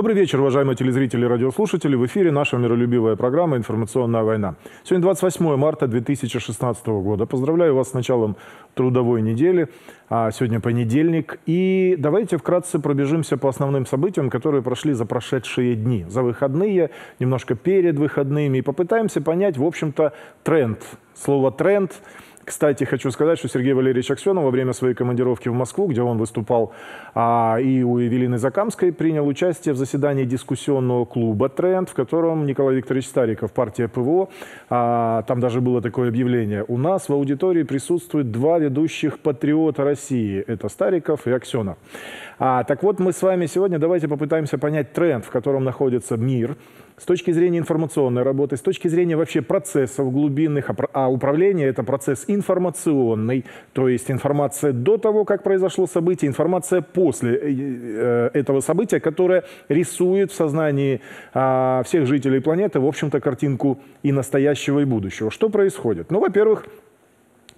Добрый вечер, уважаемые телезрители и радиослушатели. В эфире наша миролюбивая программа «Информационная война». Сегодня 28 марта 2016 года. Поздравляю вас с началом трудовой недели. А сегодня понедельник. И давайте вкратце пробежимся по основным событиям, которые прошли за прошедшие дни. За выходные, немножко перед выходными. И попытаемся понять, в общем-то, тренд. Слово «тренд» Кстати, хочу сказать, что Сергей Валерьевич Аксенов во время своей командировки в Москву, где он выступал а, и у Евелины Закамской, принял участие в заседании дискуссионного клуба «Тренд», в котором Николай Викторович Стариков, партия ПВО, а, там даже было такое объявление, у нас в аудитории присутствуют два ведущих патриота России, это Стариков и Аксенов. А, так вот, мы с вами сегодня давайте попытаемся понять тренд, в котором находится мир, с точки зрения информационной работы, с точки зрения вообще процессов глубинных, а, а управление – это процесс информационный, то есть информация до того, как произошло событие, информация после э, э, этого события, которая рисует в сознании а, всех жителей планеты, в общем-то, картинку и настоящего, и будущего. Что происходит? Ну, во-первых,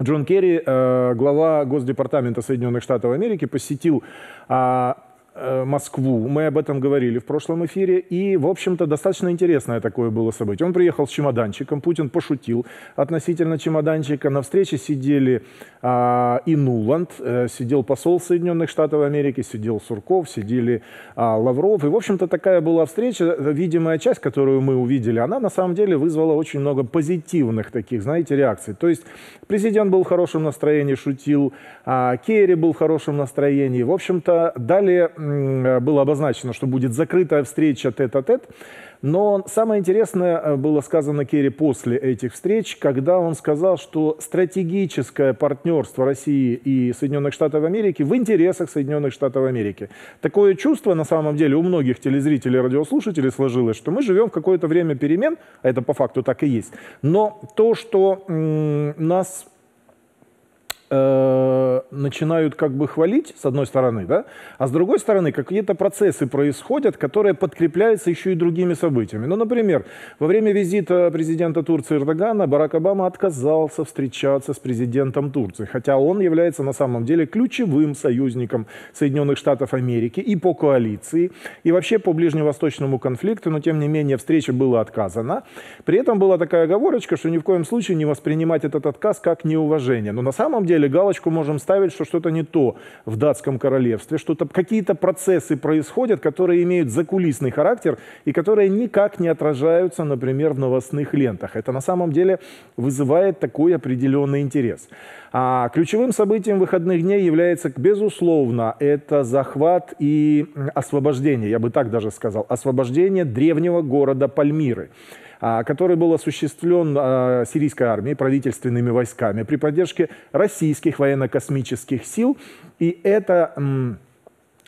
Джон Керри, э, глава Госдепартамента Соединенных Штатов Америки, посетил а, Э, Москву. Мы об этом говорили в прошлом эфире. И, в общем-то, достаточно интересное такое было событие. Он приехал с чемоданчиком, Путин пошутил относительно чемоданчика. На встрече сидели а, и Нуланд, э, сидел посол Соединенных Штатов Америки, сидел Сурков, сидели а, Лавров. И, в общем-то, такая была встреча. Видимая часть, которую мы увидели, она на самом деле вызвала очень много позитивных таких, знаете, реакций. То есть президент был в хорошем настроении, шутил, а, Керри был в хорошем настроении. В общем-то, далее Э, было обозначено, что будет закрытая встреча тет-а-тет. Но самое интересное э, было сказано Керри после этих встреч, когда он сказал, что стратегическое партнерство России и Соединенных Штатов Америки в интересах Соединенных Штатов Америки. Такое чувство, на самом деле, у многих телезрителей и радиослушателей сложилось, что мы живем в какое-то время перемен, а это по факту так и есть. Но то, что нас Э, начинают как бы хвалить, с одной стороны, да, а с другой стороны, какие-то процессы происходят, которые подкрепляются еще и другими событиями. Ну, например, во время визита президента Турции Эрдогана Барак Обама отказался встречаться с президентом Турции, хотя он является на самом деле ключевым союзником Соединенных Штатов Америки и по коалиции, и вообще по ближневосточному конфликту, но тем не менее встреча была отказана. При этом была такая оговорочка, что ни в коем случае не воспринимать этот отказ как неуважение. Но на самом деле деле галочку можем ставить, что что-то не то в датском королевстве, что-то какие-то процессы происходят, которые имеют закулисный характер и которые никак не отражаются, например, в новостных лентах. Это на самом деле вызывает такой определенный интерес. А ключевым событием выходных дней является, безусловно, это захват и освобождение, я бы так даже сказал, освобождение древнего города Пальмиры. А, который был осуществлен а, сирийской армией, правительственными войсками при поддержке российских военно-космических сил. И это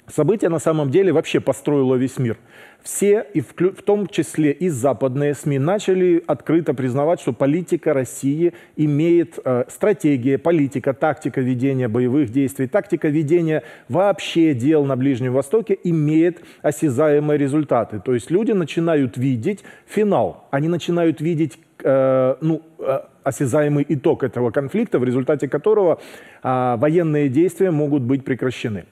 Событие на самом деле вообще построило весь мир. Все, и в, в том числе и западные СМИ, начали открыто признавать, что политика России имеет э, стратегия, политика, тактика ведения боевых действий, тактика ведения вообще дел на Ближнем Востоке имеет осязаемые результаты. То есть люди начинают видеть финал, они начинают видеть э, ну, э, осязаемый итог этого конфликта, в результате которого э, военные действия могут быть прекращены.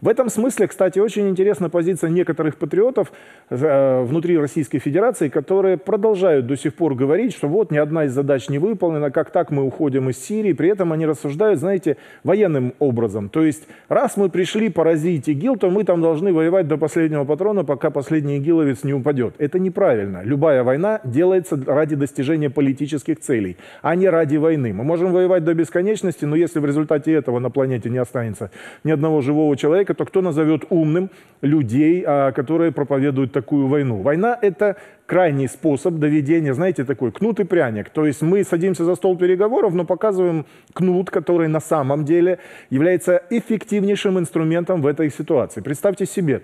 В этом смысле, кстати, очень интересна позиция некоторых патриотов э, внутри Российской Федерации, которые продолжают до сих пор говорить, что вот ни одна из задач не выполнена, как так мы уходим из Сирии. При этом они рассуждают, знаете, военным образом. То есть, раз мы пришли поразить ИГИЛ, то мы там должны воевать до последнего патрона, пока последний игиловец не упадет. Это неправильно. Любая война делается ради достижения политических целей, а не ради войны. Мы можем воевать до бесконечности, но если в результате этого на планете не останется ни одного живого человека, человека, то кто назовет умным людей, а, которые проповедуют такую войну? Война – это крайний способ доведения, знаете, такой кнут и пряник. То есть мы садимся за стол переговоров, но показываем кнут, который на самом деле является эффективнейшим инструментом в этой ситуации. Представьте себе,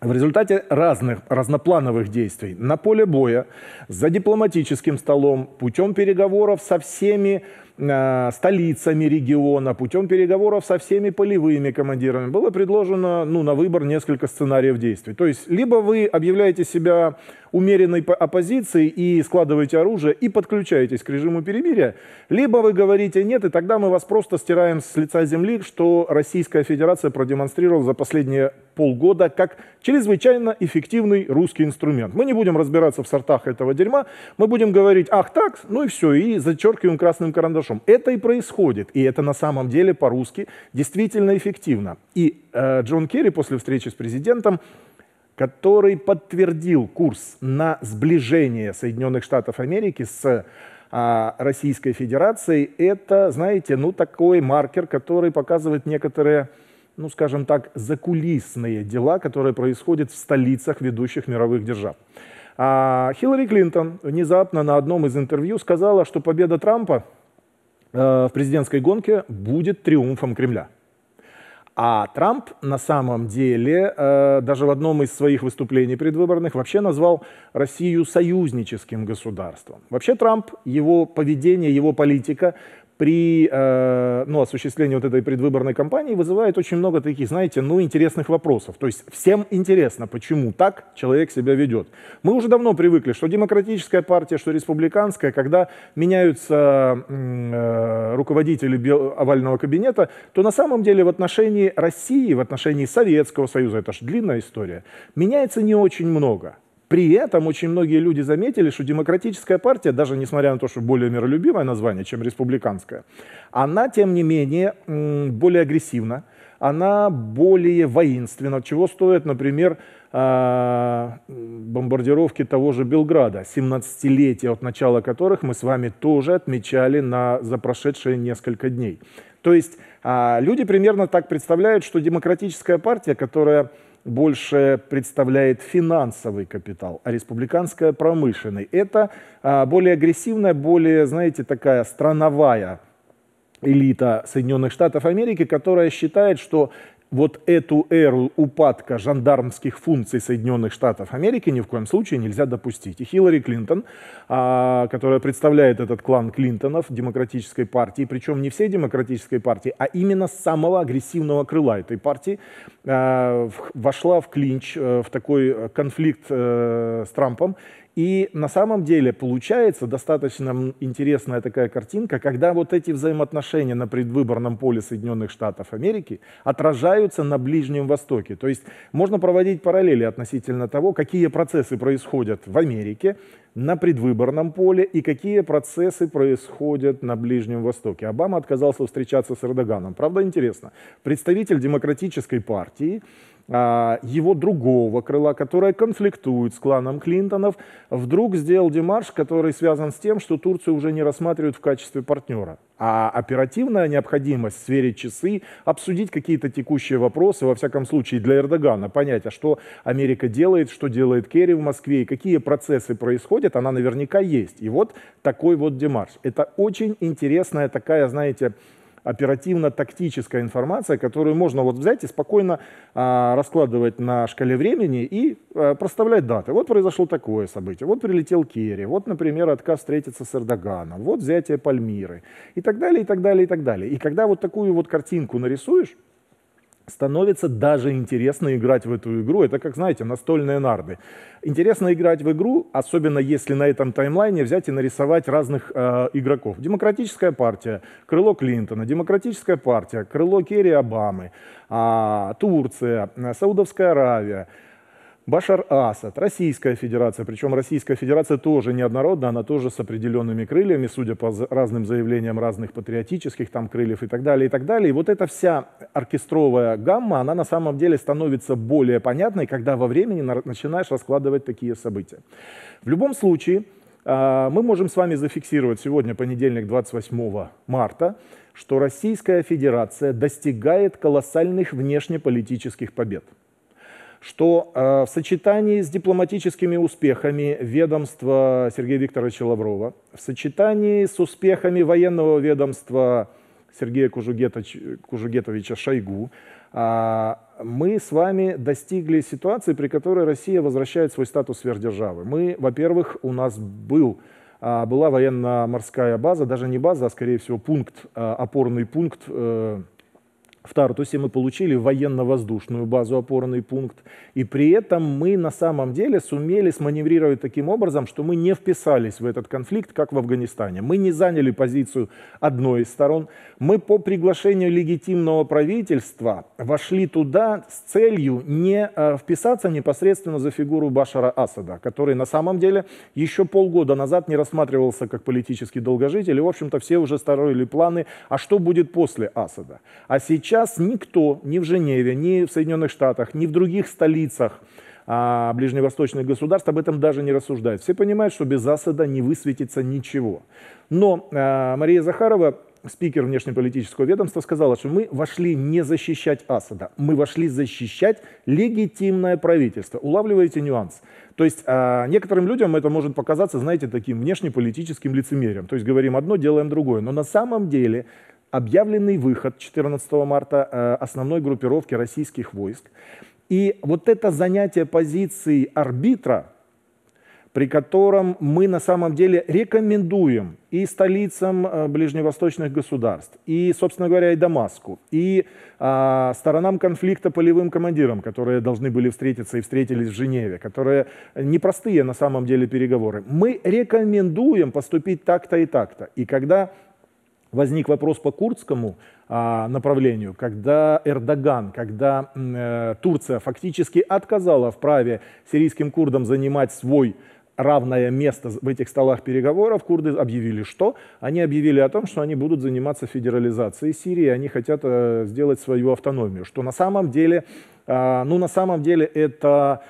в результате разных, разноплановых действий на поле боя, за дипломатическим столом, путем переговоров со всеми а, столицами региона путем переговоров со всеми полевыми командирами было предложено ну, на выбор несколько сценариев действий. То есть либо вы объявляете себя умеренной оппозицией и складываете оружие и подключаетесь к режиму перемирия, либо вы говорите нет, и тогда мы вас просто стираем с лица земли, что Российская Федерация продемонстрировала за последние полгода как чрезвычайно эффективный русский инструмент. Мы не будем разбираться в сортах этого дерьма, мы будем говорить, ах так, ну и все, и зачеркиваем красным карандашом нашем. Это и происходит, и это на самом деле по-русски действительно эффективно. И э, Джон Керри после встречи с президентом который подтвердил курс на сближение Соединенных Штатов Америки с а, Российской Федерацией, это, знаете, ну такой маркер, который показывает некоторые, ну скажем так, закулисные дела, которые происходят в столицах ведущих мировых держав. А Хиллари Клинтон внезапно на одном из интервью сказала, что победа Трампа Э, в президентской гонке будет триумфом Кремля. А Трамп на самом деле э, даже в одном из своих выступлений предвыборных вообще назвал Россию союзническим государством. Вообще Трамп, его поведение, его политика при э, ну, осуществлении вот этой предвыборной кампании вызывает очень много таких, знаете, ну, интересных вопросов. То есть всем интересно, почему так человек себя ведет. Мы уже давно привыкли, что демократическая партия, что республиканская, когда меняются э, руководители овального кабинета, то на самом деле в отношении России, в отношении Советского Союза, это же длинная история, меняется не очень много. При этом очень многие люди заметили, что демократическая партия, даже несмотря на то, что более миролюбивое название, чем республиканская, она, тем не менее, более агрессивна, она более воинственна, чего стоит, например, а, бомбардировки того же Белграда, 17-летия от начала которых мы с вами тоже отмечали на, за прошедшие несколько дней. То есть а, люди примерно так представляют, что демократическая партия, которая больше представляет финансовый капитал, а республиканская промышленный. Это а, более агрессивная, более, знаете, такая страновая элита Соединенных Штатов Америки, которая считает, что вот эту эру упадка жандармских функций Соединенных Штатов Америки ни в коем случае нельзя допустить. И Хиллари Клинтон, а, которая представляет этот клан Клинтонов демократической партии, причем не всей демократической партии, а именно самого агрессивного крыла этой партии, а, вошла в клинч, э, в такой э, конфликт э, с Трампом и на самом деле получается достаточно интересная такая картинка, когда вот эти взаимоотношения на предвыборном поле Соединенных Штатов Америки отражаются на Ближнем Востоке. То есть можно проводить параллели относительно того, какие процессы происходят в Америке на предвыборном поле и какие процессы происходят на Ближнем Востоке. Обама отказался встречаться с Эрдоганом. Правда, интересно. Представитель демократической партии а, его другого крыла, которое конфликтует с кланом Клинтонов, вдруг сделал демарш, который связан с тем, что Турцию уже не рассматривают в качестве партнера. А оперативная необходимость сверить часы, обсудить какие-то текущие вопросы, во всяком случае для Эрдогана, понять, а что Америка делает, что делает Керри в Москве и какие процессы происходят, она наверняка есть. И вот такой вот демарш. Это очень интересная такая, знаете, оперативно-тактическая информация, которую можно вот взять и спокойно а, раскладывать на шкале времени и а, проставлять даты. Вот произошло такое событие, вот прилетел Керри, вот, например, отказ встретиться с Эрдоганом, вот взятие Пальмиры и так далее, и так далее, и так далее. И когда вот такую вот картинку нарисуешь, становится даже интересно играть в эту игру. Это как, знаете, настольные нарды. Интересно играть в игру, особенно если на этом таймлайне взять и нарисовать разных э, игроков. Демократическая партия, крыло Клинтона, демократическая партия, крыло Керри Обамы, э, Турция, э, Саудовская Аравия. Башар Асад, Российская Федерация, причем Российская Федерация тоже неоднородна, она тоже с определенными крыльями, судя по разным заявлениям разных патриотических там крыльев и так далее, и так далее. И вот эта вся оркестровая гамма, она на самом деле становится более понятной, когда во времени начинаешь раскладывать такие события. В любом случае, а, мы можем с вами зафиксировать сегодня понедельник 28 марта, что Российская Федерация достигает колоссальных внешнеполитических побед – что э, в сочетании с дипломатическими успехами ведомства Сергея Викторовича Лаврова, в сочетании с успехами военного ведомства Сергея Кужугетовича, Кужугетовича Шойгу, а, мы с вами достигли ситуации, при которой Россия возвращает свой статус сверхдержавы. Мы, во-первых, у нас был а, была военно-морская база, даже не база, а скорее всего пункт, а, опорный пункт э, в Тартусе мы получили военно-воздушную базу, опорный пункт. И при этом мы на самом деле сумели сманеврировать таким образом, что мы не вписались в этот конфликт, как в Афганистане. Мы не заняли позицию одной из сторон. Мы по приглашению легитимного правительства вошли туда с целью не э, вписаться непосредственно за фигуру Башара Асада, который на самом деле еще полгода назад не рассматривался как политический долгожитель. И, в общем-то, все уже строили планы, а что будет после Асада. А сейчас сейчас никто ни в Женеве, ни в Соединенных Штатах, ни в других столицах а, ближневосточных государств об этом даже не рассуждает. Все понимают, что без Асада не высветится ничего. Но а, Мария Захарова, спикер внешнеполитического ведомства, сказала, что мы вошли не защищать Асада, мы вошли защищать легитимное правительство. Улавливаете нюанс? То есть а, некоторым людям это может показаться, знаете, таким внешнеполитическим лицемерием. То есть говорим одно, делаем другое. Но на самом деле объявленный выход 14 марта э, основной группировки российских войск. И вот это занятие позиции арбитра, при котором мы на самом деле рекомендуем и столицам э, ближневосточных государств, и, собственно говоря, и Дамаску, и а, сторонам конфликта полевым командирам, которые должны были встретиться и встретились в Женеве, которые непростые на самом деле переговоры. Мы рекомендуем поступить так-то и так-то. И когда возник вопрос по курдскому а, направлению, когда Эрдоган, когда э, Турция фактически отказала в праве сирийским курдам занимать свой равное место в этих столах переговоров, курды объявили что? Они объявили о том, что они будут заниматься федерализацией Сирии, они хотят э, сделать свою автономию, что на самом деле, э, ну на самом деле это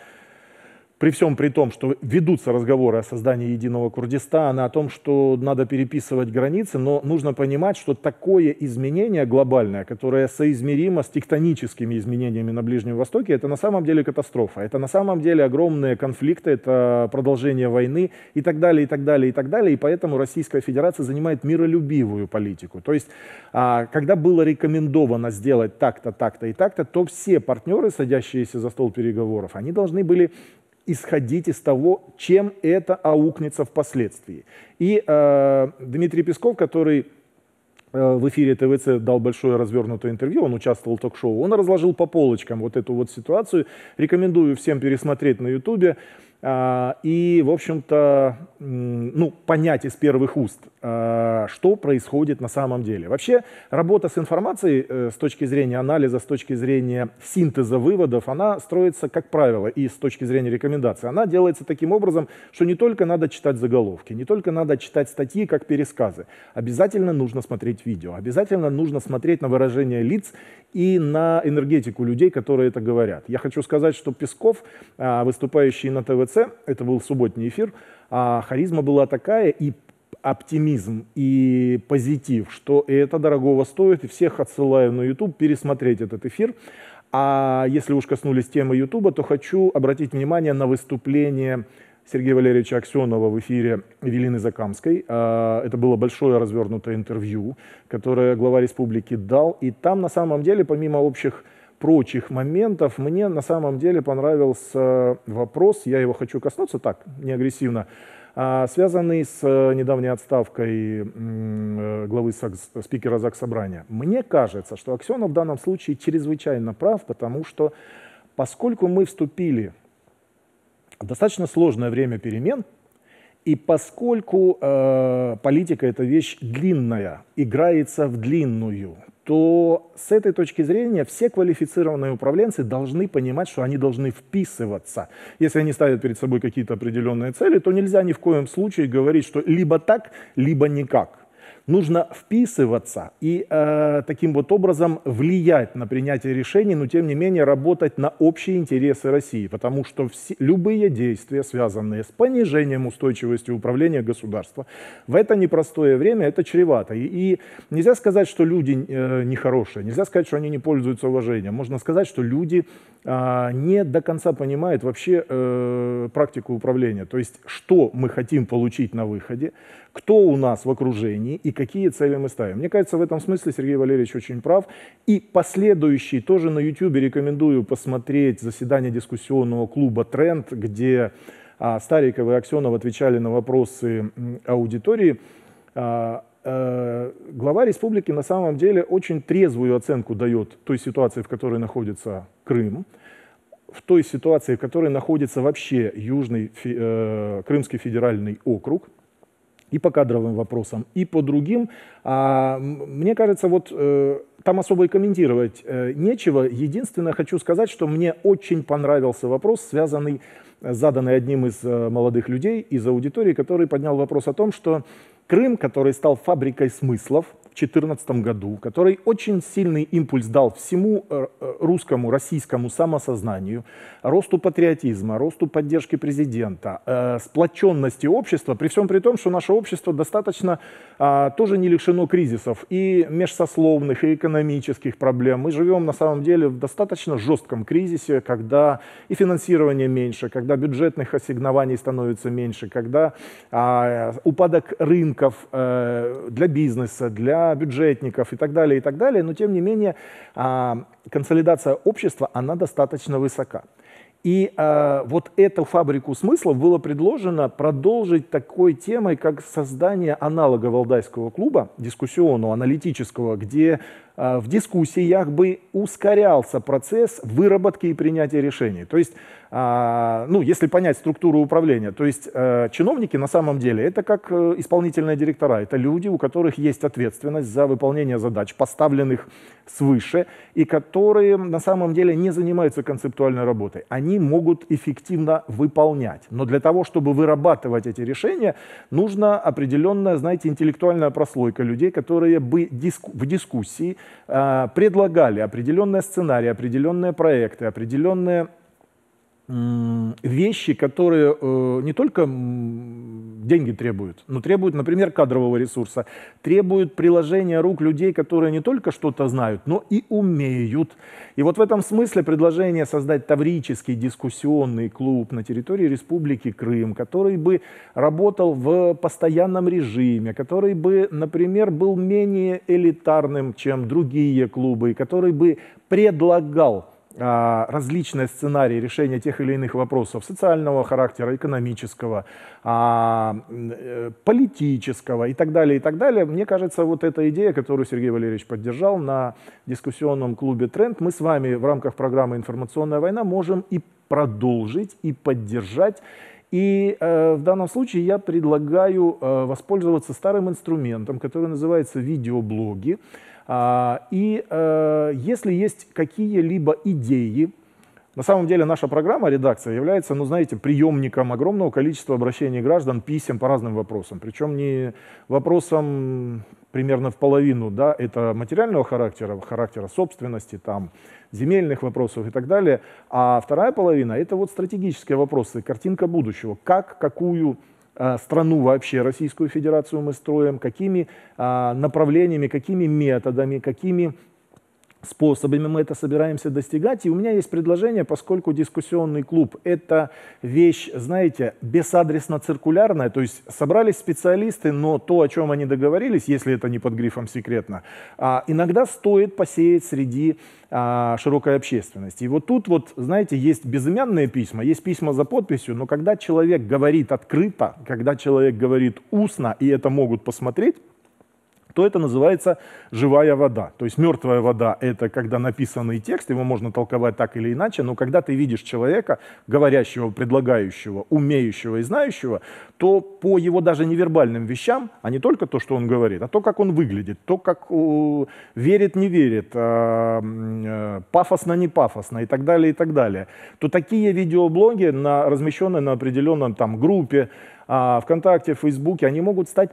при всем при том, что ведутся разговоры о создании единого Курдистана, о том, что надо переписывать границы, но нужно понимать, что такое изменение глобальное, которое соизмеримо с тектоническими изменениями на Ближнем Востоке, это на самом деле катастрофа, это на самом деле огромные конфликты, это продолжение войны и так далее, и так далее, и так далее. И поэтому Российская Федерация занимает миролюбивую политику. То есть, а, когда было рекомендовано сделать так-то, так-то и так-то, то все партнеры, садящиеся за стол переговоров, они должны были исходить из того, чем это аукнется впоследствии. И э, Дмитрий Песков, который э, в эфире ТВЦ дал большое развернутое интервью, он участвовал в ток-шоу, он разложил по полочкам вот эту вот ситуацию. Рекомендую всем пересмотреть на Ютубе. А, и, в общем-то, ну, понять из первых уст, а, что происходит на самом деле. Вообще, работа с информацией э, с точки зрения анализа, с точки зрения синтеза выводов, она строится, как правило, и с точки зрения рекомендаций. Она делается таким образом, что не только надо читать заголовки, не только надо читать статьи как пересказы. Обязательно нужно смотреть видео, обязательно нужно смотреть на выражение лиц и на энергетику людей, которые это говорят. Я хочу сказать, что Песков, а, выступающий на ТВЦ, конце, это был субботний эфир, а харизма была такая и оптимизм и позитив, что это дорогого стоит, и всех отсылаю на YouTube пересмотреть этот эфир. А если уж коснулись темы YouTube, то хочу обратить внимание на выступление Сергея Валерьевича Аксенова в эфире Велины Закамской. А, это было большое развернутое интервью, которое глава республики дал. И там, на самом деле, помимо общих прочих моментов мне на самом деле понравился вопрос, я его хочу коснуться так, не агрессивно, а, связанный с э, недавней отставкой э, главы САКС, спикера ЗАГС Собрания. Мне кажется, что Аксенов в данном случае чрезвычайно прав, потому что поскольку мы вступили в достаточно сложное время перемен, и поскольку э, политика это вещь длинная, играется в длинную, то с этой точки зрения все квалифицированные управленцы должны понимать, что они должны вписываться. Если они ставят перед собой какие-то определенные цели, то нельзя ни в коем случае говорить, что либо так, либо никак нужно вписываться и э, таким вот образом влиять на принятие решений, но тем не менее работать на общие интересы России, потому что все, любые действия, связанные с понижением устойчивости управления государства, в это непростое время это чревато. И, и нельзя сказать, что люди э, нехорошие, нельзя сказать, что они не пользуются уважением, можно сказать, что люди э, не до конца понимают вообще э, практику управления, то есть что мы хотим получить на выходе, кто у нас в окружении и как какие цели мы ставим. Мне кажется, в этом смысле Сергей Валерьевич очень прав. И последующий, тоже на YouTube рекомендую посмотреть заседание дискуссионного клуба «Тренд», где а, Стариков и Аксенов отвечали на вопросы аудитории. А, э, глава республики на самом деле очень трезвую оценку дает той ситуации, в которой находится Крым в той ситуации, в которой находится вообще Южный э, Крымский федеральный округ, и по кадровым вопросам, и по другим. А, мне кажется, вот э, там особо и комментировать э, нечего. Единственное, хочу сказать, что мне очень понравился вопрос, связанный, э, заданный одним из э, молодых людей из аудитории, который поднял вопрос о том, что Крым, который стал фабрикой смыслов, 2014 году, который очень сильный импульс дал всему э, э, русскому, российскому самосознанию, росту патриотизма, росту поддержки президента, э, сплоченности общества, при всем при том, что наше общество достаточно а, тоже не лишено кризисов и межсословных, и экономических проблем. Мы живем на самом деле в достаточно жестком кризисе, когда и финансирование меньше, когда бюджетных ассигнований становится меньше, когда а, упадок рынков для бизнеса, для бюджетников и так далее, и так далее, но тем не менее а, консолидация общества, она достаточно высока. И э, вот эту фабрику смыслов было предложено продолжить такой темой, как создание аналога Валдайского клуба, дискуссионного, аналитического, где Э, в дискуссиях бы ускорялся процесс выработки и принятия решений. То есть, а, ну, если понять структуру управления, то есть э, чиновники на самом деле это как э, исполнительные директора, это люди, у которых есть ответственность за выполнение задач, поставленных свыше, и которые на самом деле не занимаются концептуальной работой. Они могут эффективно выполнять, но для того, чтобы вырабатывать эти решения, нужна определенная, знаете, интеллектуальная прослойка людей, которые бы в дискуссии Э, предлагали определенные сценарии, определенные проекты, определенные вещи, которые э, не только деньги требуют, но требуют, например, кадрового ресурса, требуют приложения рук людей, которые не только что-то знают, но и умеют. И вот в этом смысле предложение создать таврический дискуссионный клуб на территории Республики Крым, который бы работал в постоянном режиме, который бы, например, был менее элитарным, чем другие клубы, и который бы предлагал а, различные сценарии решения тех или иных вопросов социального характера, экономического, а, э, политического и так далее, и так далее. Мне кажется, вот эта идея, которую Сергей Валерьевич поддержал на дискуссионном клубе «Тренд», мы с вами в рамках программы «Информационная война» можем и продолжить, и поддержать, и э, в данном случае я предлагаю э, воспользоваться старым инструментом, который называется видеоблоги. А, и э, если есть какие-либо идеи, на самом деле наша программа, редакция, является, ну знаете, приемником огромного количества обращений граждан, писем по разным вопросам. Причем не вопросам примерно в половину, да, это материального характера, характера собственности, там, земельных вопросов и так далее. А вторая половина — это вот стратегические вопросы, картинка будущего, как, какую а, страну вообще, Российскую Федерацию мы строим, какими а, направлениями, какими методами, какими способами мы это собираемся достигать. И у меня есть предложение, поскольку дискуссионный клуб – это вещь, знаете, бесадресно циркулярная то есть собрались специалисты, но то, о чем они договорились, если это не под грифом «секретно», а иногда стоит посеять среди а, широкой общественности. И вот тут вот, знаете, есть безымянные письма, есть письма за подписью, но когда человек говорит открыто, когда человек говорит устно, и это могут посмотреть, то это называется живая вода. То есть мертвая вода — это когда написанный текст, его можно толковать так или иначе, но когда ты видишь человека, говорящего, предлагающего, умеющего и знающего, то по его даже невербальным вещам, а не только то, что он говорит, а то, как он выглядит, то, как э, верит, не верит, э, э, пафосно, не пафосно и так далее, и так далее, то такие видеоблоги, на, размещенные на определенном там, группе, э, ВКонтакте, Фейсбуке, они могут стать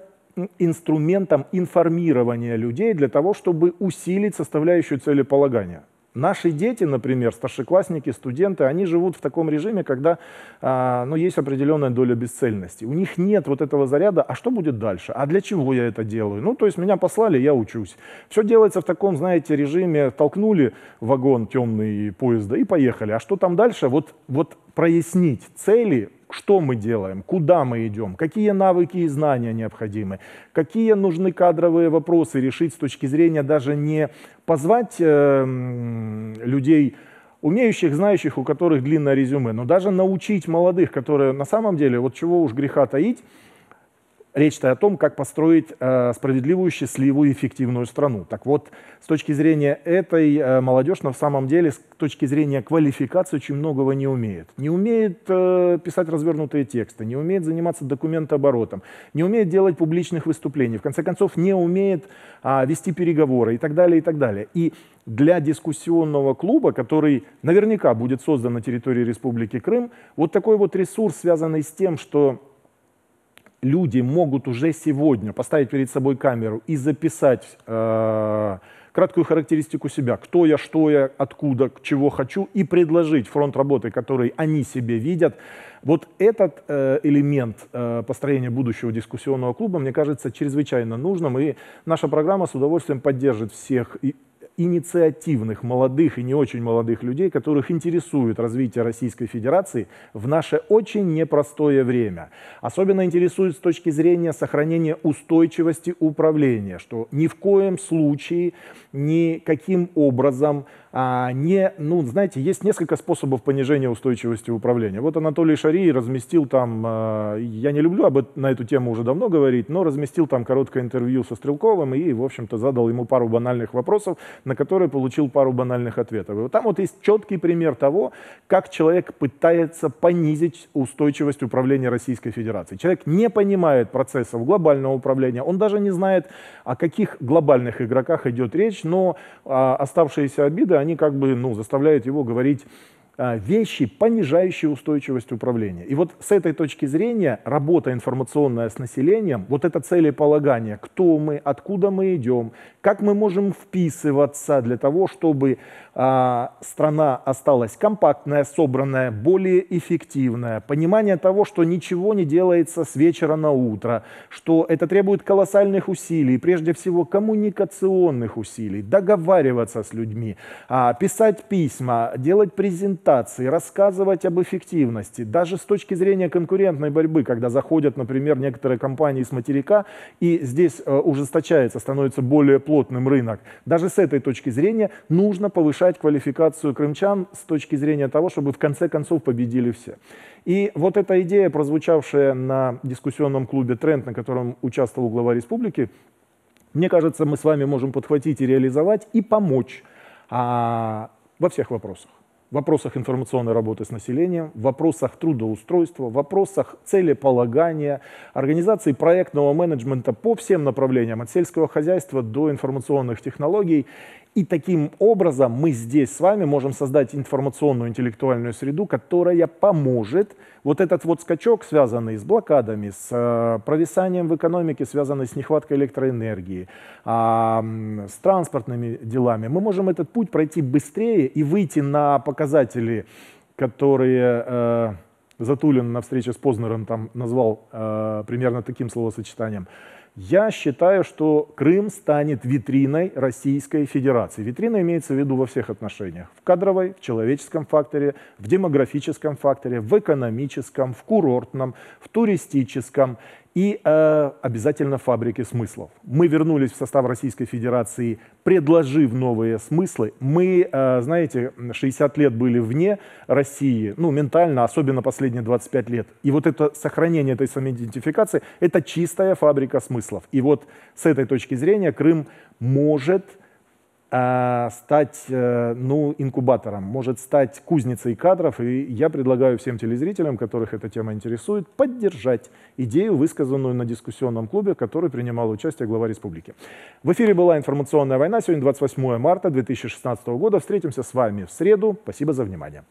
инструментом информирования людей для того, чтобы усилить составляющую целеполагания. Наши дети, например, старшеклассники, студенты, они живут в таком режиме, когда а, ну, есть определенная доля бесцельности. У них нет вот этого заряда, а что будет дальше? А для чего я это делаю? Ну, то есть меня послали, я учусь. Все делается в таком, знаете, режиме, толкнули вагон темный поезда и поехали. А что там дальше? Вот, вот прояснить цели, что мы делаем, куда мы идем, какие навыки и знания необходимы, какие нужны кадровые вопросы решить с точки зрения даже не позвать э, людей, умеющих, знающих, у которых длинное резюме, но даже научить молодых, которые на самом деле, вот чего уж греха таить, речь-то о том, как построить э, справедливую, счастливую, эффективную страну. Так вот, с точки зрения этой э, молодежь, на самом деле, с точки зрения квалификации, очень многого не умеет. Не умеет э, писать развернутые тексты, не умеет заниматься документооборотом, не умеет делать публичных выступлений, в конце концов, не умеет а, вести переговоры и так далее, и так далее. И для дискуссионного клуба, который наверняка будет создан на территории Республики Крым, вот такой вот ресурс, связанный с тем, что люди могут уже сегодня поставить перед собой камеру и записать э, краткую характеристику себя, кто я, что я, откуда, чего хочу, и предложить фронт работы, который они себе видят. Вот этот э, элемент э, построения будущего дискуссионного клуба, мне кажется, чрезвычайно нужным, и наша программа с удовольствием поддержит всех и инициативных молодых и не очень молодых людей, которых интересует развитие Российской Федерации в наше очень непростое время. Особенно интересует с точки зрения сохранения устойчивости управления, что ни в коем случае, ни каким образом а, не, ну, знаете, есть несколько способов понижения устойчивости управления. Вот Анатолий Шарий разместил там, а, я не люблю об этом, на эту тему уже давно говорить, но разместил там короткое интервью со Стрелковым и, в общем-то, задал ему пару банальных вопросов, на которые получил пару банальных ответов. И вот там вот есть четкий пример того, как человек пытается понизить устойчивость управления Российской Федерации. Человек не понимает процессов глобального управления, он даже не знает, о каких глобальных игроках идет речь, но а, оставшиеся обиды, они как бы ну, заставляют его говорить а, вещи, понижающие устойчивость управления. И вот с этой точки зрения работа информационная с населением, вот это целеполагание, кто мы, откуда мы идем, как мы можем вписываться для того, чтобы а, страна осталась компактная, собранная, более эффективная. Понимание того, что ничего не делается с вечера на утро, что это требует колоссальных усилий, прежде всего коммуникационных усилий, договариваться с людьми, а, писать письма, делать презентации, рассказывать об эффективности. Даже с точки зрения конкурентной борьбы, когда заходят, например, некоторые компании с материка, и здесь э, ужесточается, становится более плотным рынок. Даже с этой точки зрения нужно повышать улучшать квалификацию крымчан с точки зрения того, чтобы в конце концов победили все. И вот эта идея, прозвучавшая на дискуссионном клубе «Тренд», на котором участвовал глава республики, мне кажется, мы с вами можем подхватить и реализовать, и помочь а, во всех вопросах. В вопросах информационной работы с населением, в вопросах трудоустройства, в вопросах целеполагания, организации проектного менеджмента по всем направлениям, от сельского хозяйства до информационных технологий. И таким образом мы здесь с вами можем создать информационную интеллектуальную среду, которая поможет вот этот вот скачок, связанный с блокадами, с э, провисанием в экономике, связанный с нехваткой электроэнергии, э, с транспортными делами, мы можем этот путь пройти быстрее и выйти на показатели, которые... Э, Затулин на встрече с Познером там назвал э, примерно таким словосочетанием – я считаю, что Крым станет витриной Российской Федерации. Витрина имеется в виду во всех отношениях. В кадровой, в человеческом факторе, в демографическом факторе, в экономическом, в курортном, в туристическом. И э, обязательно фабрики смыслов. Мы вернулись в состав Российской Федерации, предложив новые смыслы. Мы, э, знаете, 60 лет были вне России, ну, ментально, особенно последние 25 лет. И вот это сохранение этой самоидентификации – это чистая фабрика смыслов. И вот с этой точки зрения Крым может а, стать э, ну, инкубатором, может стать кузницей кадров. И я предлагаю всем телезрителям, которых эта тема интересует, поддержать идею, высказанную на дискуссионном клубе, который принимал участие глава республики. В эфире была «Информационная война». Сегодня 28 марта 2016 года. Встретимся с вами в среду. Спасибо за внимание.